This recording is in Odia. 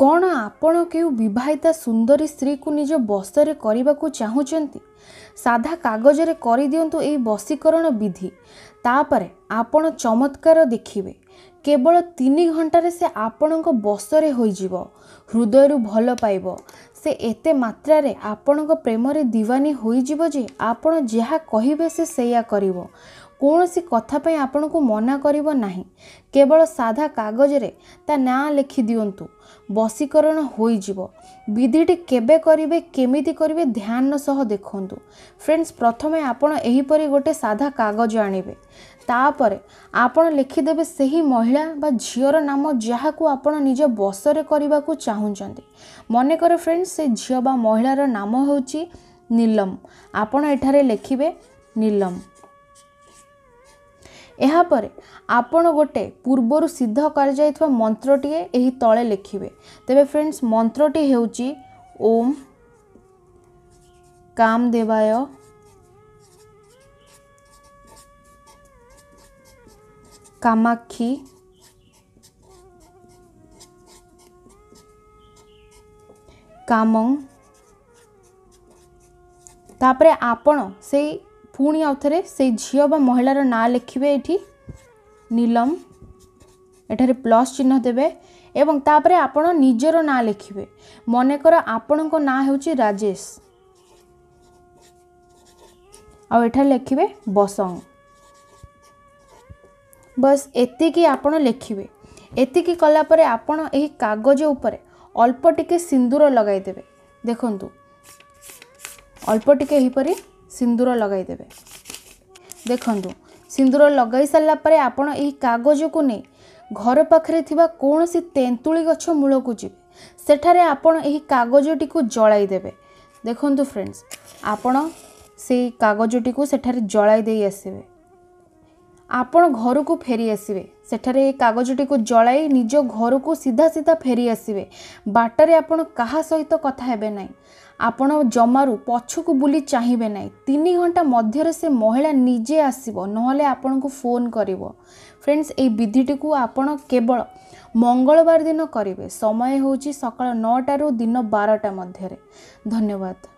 କ'ଣ ଆପଣ କେଉଁ ବିବାହିତା ସୁନ୍ଦରୀ ସ୍ତ୍ରୀକୁ ନିଜ ବସରେ କରିବାକୁ ଚାହୁଁଛନ୍ତି ସାଧା କାଗଜରେ କରିଦିଅନ୍ତୁ ଏହି ବଶୀକରଣ ବିଧି ତାପରେ ଆପଣ ଚମତ୍କାର ଦେଖିବେ କେବଳ ତିନି ଘଣ୍ଟାରେ ସେ ଆପଣଙ୍କ ବସରେ ହୋଇଯିବ ହୃଦୟରୁ ଭଲ ପାଇବ ସେ ଏତେ ମାତ୍ରାରେ ଆପଣଙ୍କ ପ୍ରେମରେ ଦିୱାନୀ ହୋଇଯିବ ଯେ ଆପଣ ଯାହା କହିବେ ସେ ସେଇଆ କରିବ କୌଣସି କଥା ପାଇଁ ଆପଣଙ୍କୁ ମନା କରିବ ନାହିଁ କେବଳ ସାଧା କାଗଜରେ ତା ନାଁ ଲେଖି ଦିଅନ୍ତୁ ବଶୀକରଣ ହୋଇଯିବ ବିଧିଟି କେବେ କରିବେ କେମିତି କରିବେ ଧ୍ୟାନ ସହ ଦେଖନ୍ତୁ ଫ୍ରେଣ୍ଡସ୍ ପ୍ରଥମେ ଆପଣ ଏହିପରି ଗୋଟେ ସାଧା କାଗଜ ଆଣିବେ ତାପରେ ଆପଣ ଲେଖିଦେବେ ସେହି ମହିଳା ବା ଝିଅର ନାମ ଯାହାକୁ ଆପଣ ନିଜ ବସରେ କରିବାକୁ ଚାହୁଁଛନ୍ତି ମନେକର ଫ୍ରେଣ୍ଡସ୍ ସେ ଝିଅ ବା ମହିଳାର ନାମ ହେଉଛି ନୀଲମ ଆପଣ ଏଠାରେ ଲେଖିବେ ନୀଲମ ଏହାପରେ ଆପଣ ଗୋଟେ ପୂର୍ବରୁ ସିଦ୍ଧ କରାଯାଇଥିବା ମନ୍ତ୍ରଟିଏ ଏହି ତଳେ ଲେଖିବେ ତେବେ ଫ୍ରେଣ୍ଡସ୍ ମନ୍ତ୍ରଟି ହେଉଛି ଓମ୍ କାମ ଦେବାୟ କାମାକ୍ଷୀ କାମଂ ତାପରେ ଆପଣ ସେଇ ପୁଣି ଆଉଥରେ ସେଇ ଝିଅ ବା ମହିଳାର ନାଁ ଲେଖିବେ ଏଠି ନୀଲମ ଏଠାରେ ପ୍ଲସ୍ ଚିହ୍ନ ଦେବେ ଏବଂ ତାପରେ ଆପଣ ନିଜର ନାଁ ଲେଖିବେ ମନେକର ଆପଣଙ୍କ ନାଁ ହେଉଛି ରାଜେଶ ଆଉ ଏଠାରେ ଲେଖିବେ ବସଙ୍ଗ ବସ୍ ଏତିକି ଆପଣ ଲେଖିବେ ଏତିକି କଲା ପରେ ଆପଣ ଏହି କାଗଜ ଉପରେ ଅଳ୍ପ ଟିକେ ସିନ୍ଦୁର ଲଗାଇଦେବେ ଦେଖନ୍ତୁ ଅଳ୍ପ ଟିକେ ଏହିପରି ସିନ୍ଦୁର ଲଗାଇଦେବେ ଦେଖନ୍ତୁ ସିନ୍ଦୁର ଲଗାଇ ସାରିଲା ପରେ ଆପଣ ଏହି କାଗଜକୁ ନେଇ ଘର ପାଖରେ ଥିବା କୌଣସି ତେନ୍ତୁଳି ଗଛ ମୂଳକୁ ଯିବେ ସେଠାରେ ଆପଣ ଏହି କାଗଜଟିକୁ ଜଳାଇ ଦେବେ ଦେଖନ୍ତୁ ଫ୍ରେଣ୍ଡସ୍ ଆପଣ ସେଇ କାଗଜଟିକୁ ସେଠାରେ ଜଳାଇ ଦେଇ ଆସିବେ ଆପଣ ଘରକୁ ଫେରି ଆସିବେ ସେଠାରେ ଏହି କାଗଜଟିକୁ ଜଳାଇ ନିଜ ଘରକୁ ସିଧା ସିଧା ଫେରି ଆସିବେ ବାଟରେ ଆପଣ କାହା ସହିତ କଥା ହେବେ ନାହିଁ ଆପଣ ଜମାରୁ ପଛକୁ ବୁଲି ଚାହିଁବେ ନାହିଁ ତିନି ଘଣ୍ଟା ମଧ୍ୟରେ ସେ ମହିଳା ନିଜେ ଆସିବ ନହେଲେ ଆପଣଙ୍କୁ ଫୋନ୍ କରିବ ଫ୍ରେଣ୍ଡସ୍ ଏଇ ବିଧିଟିକୁ ଆପଣ କେବଳ ମଙ୍ଗଳବାର ଦିନ କରିବେ ସମୟ ହେଉଛି ସକାଳ ନଅଟାରୁ ଦିନ ବାରଟା ମଧ୍ୟରେ ଧନ୍ୟବାଦ